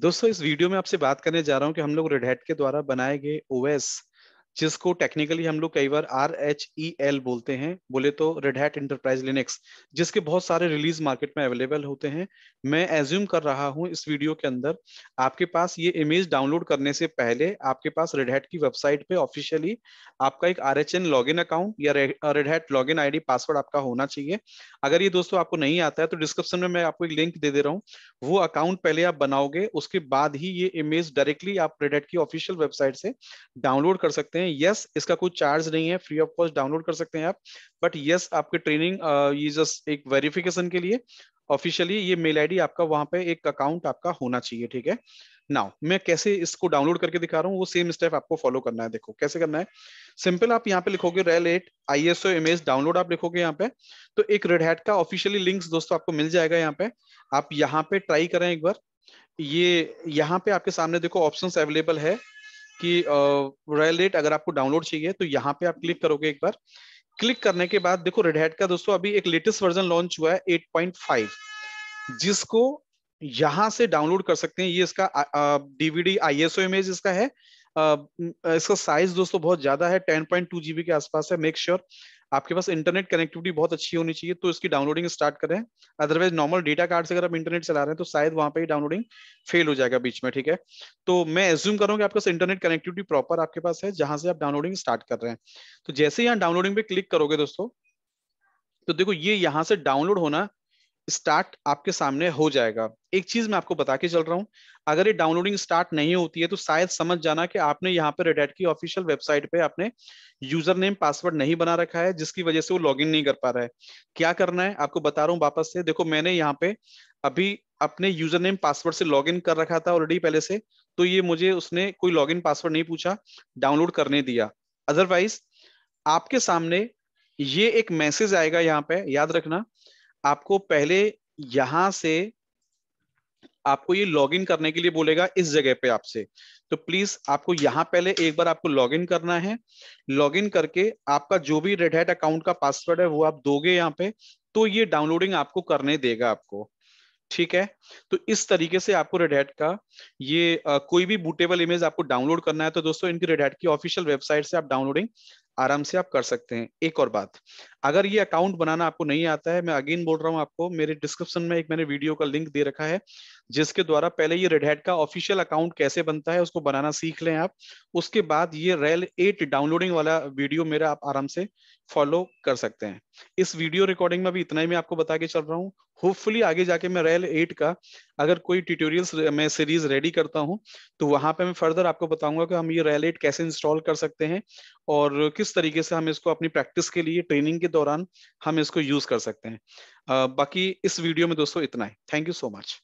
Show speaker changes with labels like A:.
A: दोस्तों इस वीडियो में आपसे बात करने जा रहा हूं कि हम लोग रेडहेट के द्वारा बनाए गए ओएस जिसको टेक्निकली हम लोग कई बार आर एच ई एल बोलते हैं बोले तो रेड हैट इंटरप्राइज लिनक्स जिसके बहुत सारे रिलीज मार्केट में अवेलेबल होते हैं मैं एज्यूम कर रहा हूं इस वीडियो के अंदर आपके पास ये इमेज डाउनलोड करने से पहले आपके पास रेड हैट की वेबसाइट पे ऑफिशियली आपका एक R H N log in account या Red Hat log in I D password आपका होना चाहिए अगर ये दोस्तों आपको नहीं आता है तो डिस्क्रिप्शन में मैं आपको एक लिंक दे दे रहा हूँ वो अकाउंट पहले आप बनाओगे उसके बाद ही ये इमेज डायरेक्टली आप रेड हैट की ऑफिशियल वेबसाइट से डाउनलोड कर सकते हैं हैं यस yes, इसका कोई चार्ज नहीं है फ्री ऑफ कॉस्ट डाउनलोड कर सकते हैं आप बट यस yes, आपके ट्रेनिंग ये जस्ट एक वेरिफिकेशन के लिए ऑफिशियली ये मेल आईडी आपका वहां पे एक अकाउंट आपका होना चाहिए ठीक है नाउ मैं कैसे इसको डाउनलोड करके दिखा रहा हूँ वो सेम स्टेप आपको फॉलो करना है देखो कैसे करना है सिंपल आप यहाँ पे लिखोगे रेल eight I S O image download आप लिखोगे यहाँ पे तो एक रेड हैट का ऑफिशियली लिंक दोस्तों आपको मिल जाएगा यहाँ पे आप यहाँ पे ट्राई करें एक बार ये यहाँ पे आपके सामने देखो ऑप्शन अवेलेबल है कि रॉयल रेट अगर आपको डाउनलोड चाहिए तो यहाँ पे आप क्लिक करोगे एक बार क्लिक करने के बाद देखो रेडहेट का दोस्तों अभी एक लेटेस्ट वर्जन लॉन्च हुआ है 8.5 जिसको यहां से डाउनलोड कर सकते हैं ये इसका डीवीडी आईएसओ इमेज इसका है आ, इसका साइज दोस्तों बहुत ज्यादा है 10.2 जीबी के आसपास है मेक श्योर sure, आपके पास इंटरनेट कनेक्टिविटी बहुत अच्छी होनी चाहिए तो इसकी डाउनलोडिंग स्टार्ट करें अदरवाइज नॉर्मल डेटा कार्ड से अगर आप इंटरनेट चला रहे हैं तो शायद वहां पे ही डाउनलोडिंग फेल हो जाएगा बीच में ठीक है तो मैं एज्यूम करूँ कि आपके पास इंटरनेट कनेक्टिविटी प्रॉपर आपके पास है जहां से आप डाउनलोडिंग स्टार्ट कर रहे हैं तो जैसे यहाँ डाउनलोडिंग पे क्लिक करोगे दोस्तों तो देखो ये यहाँ से डाउनलोड होना स्टार्ट आपके सामने हो जाएगा एक चीज मैं आपको बता के चल रहा हूँ अगर ये डाउनलोडिंग स्टार्ट नहीं होती है तो शायद समझ जाना कि आपने यहाँ पे रेडेट की ऑफिशियल वेबसाइट पे आपने यूजर नेम पासवर्ड नहीं बना रखा है जिसकी वजह से वो लॉग नहीं कर पा रहा है क्या करना है आपको बता रहा हूँ वापस से देखो मैंने यहाँ पे अभी अपने यूजर नेम पासवर्ड से लॉग कर रखा था ऑलरेडी पहले से तो ये मुझे उसने कोई लॉग पासवर्ड नहीं पूछा डाउनलोड करने दिया अदरवाइज आपके सामने ये एक मैसेज आएगा यहाँ पे याद रखना आपको पहले यहां से आपको ये लॉगिन करने के लिए बोलेगा इस जगह पे आपसे तो प्लीज आपको यहाँ पहले एक बार आपको लॉगिन करना है लॉगिन करके आपका जो भी रेड हेट अकाउंट का पासवर्ड है वो आप दोगे यहाँ पे तो ये डाउनलोडिंग आपको करने देगा आपको ठीक है तो इस तरीके से आपको रेड हेट का ये आ, कोई भी बूटेबल इमेज आपको डाउनलोड करना है तो दोस्तों इनकी रेड हेट की ऑफिशियल वेबसाइट से आप डाउनलोडिंग आराम से आप कर सकते हैं एक और बात अगर ये अकाउंट बनाना आपको नहीं आता है मैं अगेन बोल रहा हूँ आपको मेरे डिस्क्रिप्शन में एक मैंने वीडियो का लिंक दे रखा है जिसके द्वारा पहले ये रेडहेड का ऑफिशियल अकाउंट कैसे बनता है उसको बनाना सीख लें आप उसके बाद ये रेल एट डाउनलोडिंग वाला वीडियो मेरा आप आराम से फॉलो कर सकते हैं इस वीडियो रिकॉर्डिंग में भी इतना ही मैं आपको बता के चल रहा हूँ होपफुली आगे जाके मैं रेल एट का अगर कोई ट्यूटोरियल्स मैं सीरीज रेडी करता हूँ तो वहां पे मैं फर्दर आपको बताऊंगा कि हम ये रेलेट कैसे इंस्टॉल कर सकते हैं और किस तरीके से हम इसको अपनी प्रैक्टिस के लिए ट्रेनिंग के दौरान हम इसको यूज कर सकते हैं बाकी इस वीडियो में दोस्तों इतना ही थैंक यू सो मच